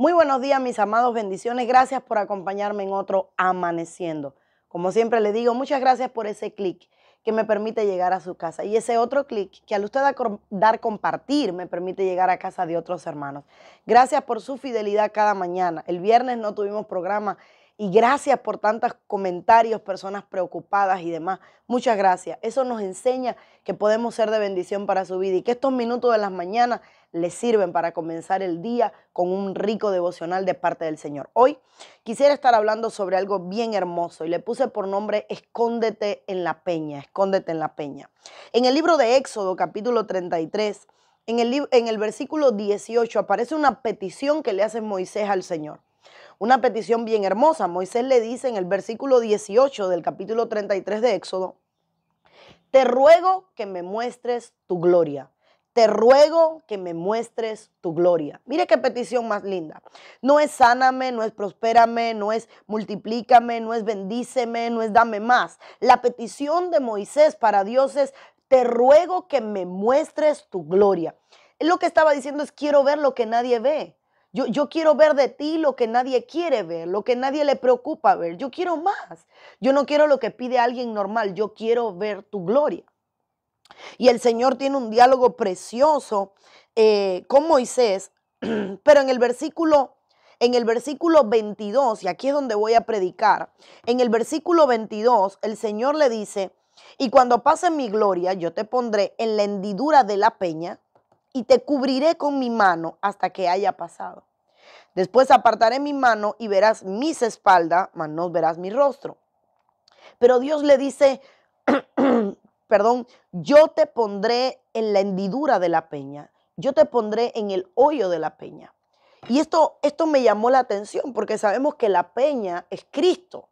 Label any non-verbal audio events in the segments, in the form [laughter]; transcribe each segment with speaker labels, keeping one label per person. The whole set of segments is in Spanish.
Speaker 1: Muy buenos días, mis amados, bendiciones. Gracias por acompañarme en otro Amaneciendo. Como siempre le digo, muchas gracias por ese clic que me permite llegar a su casa y ese otro clic que al usted dar compartir me permite llegar a casa de otros hermanos. Gracias por su fidelidad cada mañana. El viernes no tuvimos programa y gracias por tantos comentarios, personas preocupadas y demás. Muchas gracias. Eso nos enseña que podemos ser de bendición para su vida y que estos minutos de las mañanas le sirven para comenzar el día con un rico devocional de parte del Señor. Hoy quisiera estar hablando sobre algo bien hermoso y le puse por nombre Escóndete en la peña, escóndete en la peña. En el libro de Éxodo capítulo 33, en el, en el versículo 18 aparece una petición que le hace Moisés al Señor una petición bien hermosa. Moisés le dice en el versículo 18 del capítulo 33 de Éxodo, te ruego que me muestres tu gloria te ruego que me muestres tu gloria. Mire qué petición más linda. No es sáname, no es prospérame, no es multiplícame, no es bendíceme, no es dame más. La petición de Moisés para Dios es, te ruego que me muestres tu gloria. lo que estaba diciendo es, quiero ver lo que nadie ve. Yo, yo, quiero ver de ti lo que nadie quiere ver, lo que nadie le preocupa ver. Yo quiero más. Yo no quiero lo que pide alguien normal. Yo quiero ver tu gloria. Y el Señor tiene un diálogo precioso eh, con Moisés, [clears throat] pero en el versículo... En el versículo 22, y aquí es donde voy a predicar, en el versículo 22 el Señor le dice, y cuando pase mi gloria, yo te pondré en la hendidura de la peña y te cubriré con mi mano hasta que haya pasado. Después apartaré mi mano y verás mis espaldas, mas no verás mi rostro. Pero Dios le dice, [clears throat] perdón, yo te pondré en la hendidura de la peña, yo te pondré en el hoyo de la peña. Y esto, esto me llamó la atención porque sabemos que la peña es Cristo.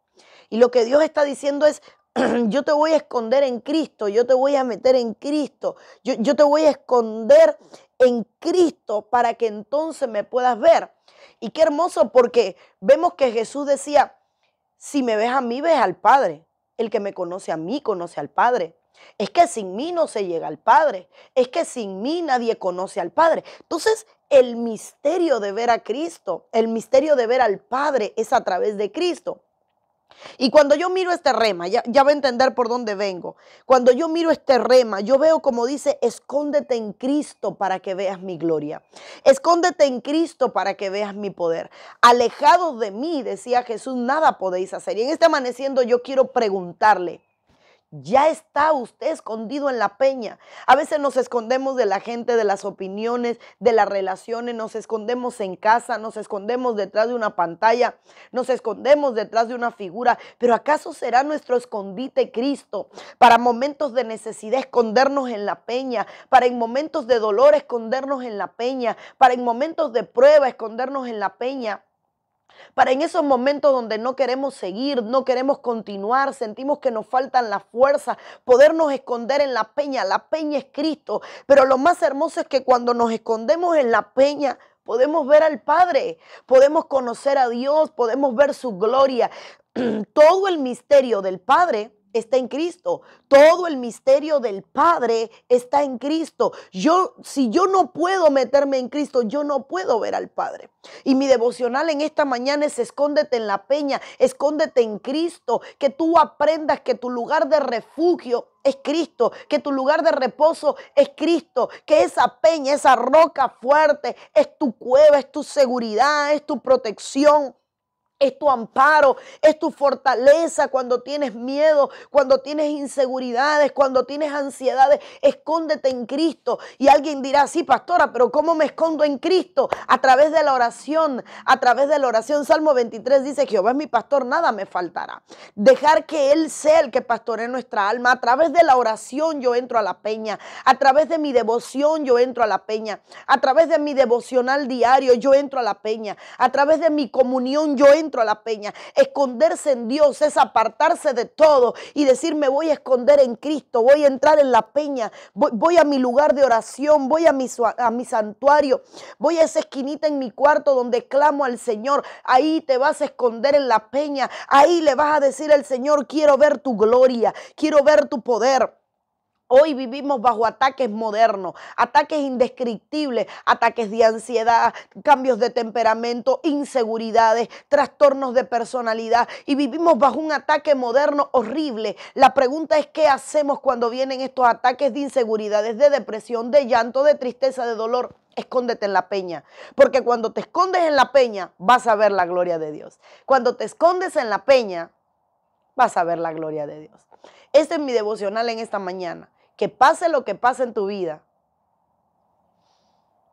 Speaker 1: Y lo que Dios está diciendo es, [clears throat] yo te voy a esconder en Cristo, yo te voy a meter en Cristo, yo, yo te voy a esconder en Cristo para que entonces me puedas ver. Y qué hermoso porque vemos que Jesús decía, si me ves a mí, ves al Padre. El que me conoce a mí, conoce al Padre. Es que sin mí no se llega al Padre. Es que sin mí nadie conoce al Padre. Entonces, el misterio de ver a Cristo, el misterio de ver al Padre es a través de Cristo. Y cuando yo miro este rema, ya, va a entender por dónde vengo. Cuando yo miro este rema, yo veo como dice, escóndete en Cristo para que veas mi gloria. Escóndete en Cristo para que veas mi poder. Alejado de mí, decía Jesús, nada podéis hacer. Y en este amaneciendo yo quiero preguntarle, ya está usted escondido en la peña. A veces nos escondemos de la gente, de las opiniones, de las relaciones, nos escondemos en casa, nos escondemos detrás de una pantalla, nos escondemos detrás de una figura. Pero ¿acaso será nuestro escondite Cristo para momentos de necesidad escondernos en la peña, para en momentos de dolor escondernos en la peña, para en momentos de prueba escondernos en la peña? Para en esos momentos donde no queremos seguir, no queremos continuar, sentimos que nos faltan las fuerzas, podernos esconder en la peña. La peña es Cristo. Pero lo más hermoso es que cuando nos escondemos en la peña, podemos ver al Padre, podemos conocer a Dios, podemos ver su gloria. [clears throat] Todo el misterio del Padre está en Cristo. Todo el misterio del Padre está en Cristo. Yo, si yo no puedo meterme en Cristo, yo no puedo ver al Padre. Y mi devocional en esta mañana es escóndete en la peña, escóndete en Cristo, que tú aprendas que tu lugar de refugio es Cristo, que tu lugar de reposo es Cristo, que esa peña, esa roca fuerte es tu cueva, es tu seguridad, es tu protección es tu amparo, es tu fortaleza cuando tienes miedo, cuando tienes inseguridades, cuando tienes ansiedades. Escóndete en Cristo. Y alguien dirá, sí, pastora, pero ¿cómo me escondo en Cristo? A través de la oración, a través de la oración. Salmo 23 dice, Jehová es mi pastor, nada me faltará. Dejar que Él sea el que pastoree nuestra alma. A través de la oración yo entro a la peña. A través de mi devoción yo entro a la peña. A través de mi devocional diario yo entro a la peña. A través de mi comunión yo entro a la peña. Esconderse en Dios es apartarse de todo y decir me voy a esconder en Cristo, voy a entrar en la peña, voy, a mi lugar de oración, voy a mi, a mi santuario, voy a esa esquinita en mi cuarto donde clamo al Señor. Ahí te vas a esconder en la peña, ahí le vas a decir al Señor, quiero ver tu gloria, quiero ver tu poder. Hoy vivimos bajo ataques modernos, ataques indescriptibles, ataques de ansiedad, cambios de temperamento, inseguridades, trastornos de personalidad y vivimos bajo un ataque moderno horrible. La pregunta es qué hacemos cuando vienen estos ataques de inseguridades, de depresión, de llanto, de tristeza, de dolor escóndete en la peña. Porque cuando te escondes en la peña, vas a ver la gloria de Dios. Cuando te escondes en la peña, vas a ver la gloria de Dios. Este es mi devocional en esta mañana que pase lo que pase en tu vida,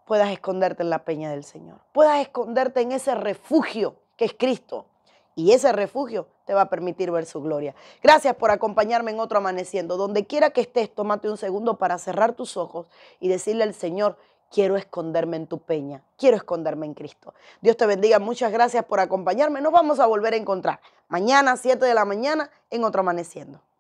Speaker 1: puedas esconderte en la peña del Señor, puedas esconderte en ese refugio que es Cristo. Y ese refugio te va a permitir ver su gloria. Gracias por acompañarme en otro amaneciendo. Donde quiera que estés, tómate un segundo para cerrar tus ojos y decirle al Señor, quiero esconderme en tu peña, quiero esconderme en Cristo. Dios te bendiga, muchas gracias por acompañarme. Nos vamos a volver a encontrar mañana, a 7 de la mañana, en otro amaneciendo.